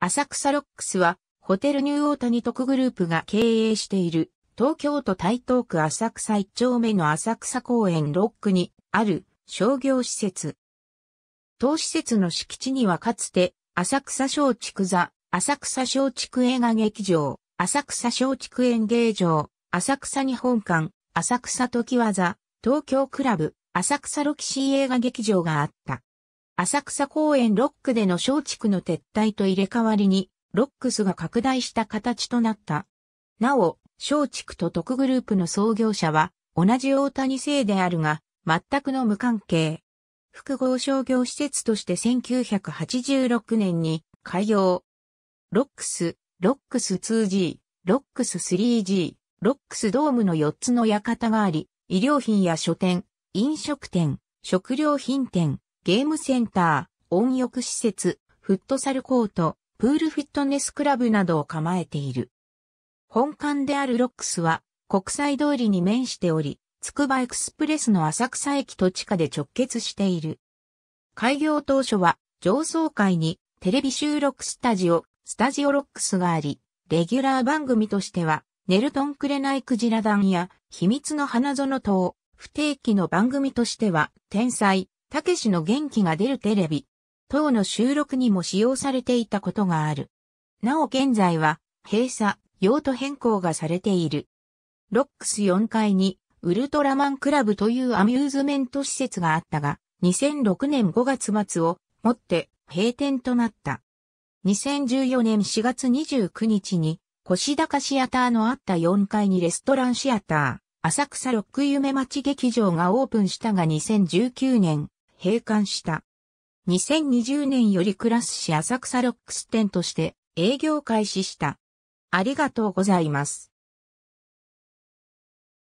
浅草ロックスは、ホテルニューオータニ特グループが経営している、東京都台東区浅草一丁目の浅草公園ロックにある商業施設。当施設の敷地にはかつて、浅草松竹座、浅草松竹映画劇場、浅草松竹演芸場、浅草日本館、浅草時技、東京クラブ、浅草ロキシー映画劇場があった。浅草公園ロックでの小築の撤退と入れ替わりに、ロックスが拡大した形となった。なお、小築と徳グループの創業者は、同じ大谷製であるが、全くの無関係。複合商業施設として1986年に開業。ロックス、ロックス 2G、ロックス 3G、ロックスドームの4つの館があり、医療品や書店、飲食店、食料品店、ゲームセンター、温浴施設、フットサルコート、プールフィットネスクラブなどを構えている。本館であるロックスは国際通りに面しており、つくばエクスプレスの浅草駅と地下で直結している。開業当初は上層階にテレビ収録スタジオ、スタジオロックスがあり、レギュラー番組としては、ネルトン・クレナイクジラ団や、秘密の花園等、不定期の番組としては、天才、たけしの元気が出るテレビ等の収録にも使用されていたことがある。なお現在は閉鎖、用途変更がされている。ロックス4階にウルトラマンクラブというアミューズメント施設があったが、2006年5月末をもって閉店となった。2014年4月29日に、腰高シアターのあった4階にレストランシアター、浅草ロック夢町劇場がオープンしたが2019年閉館した。2020年よりラス市浅草ロックス店として営業開始した。ありがとうございます。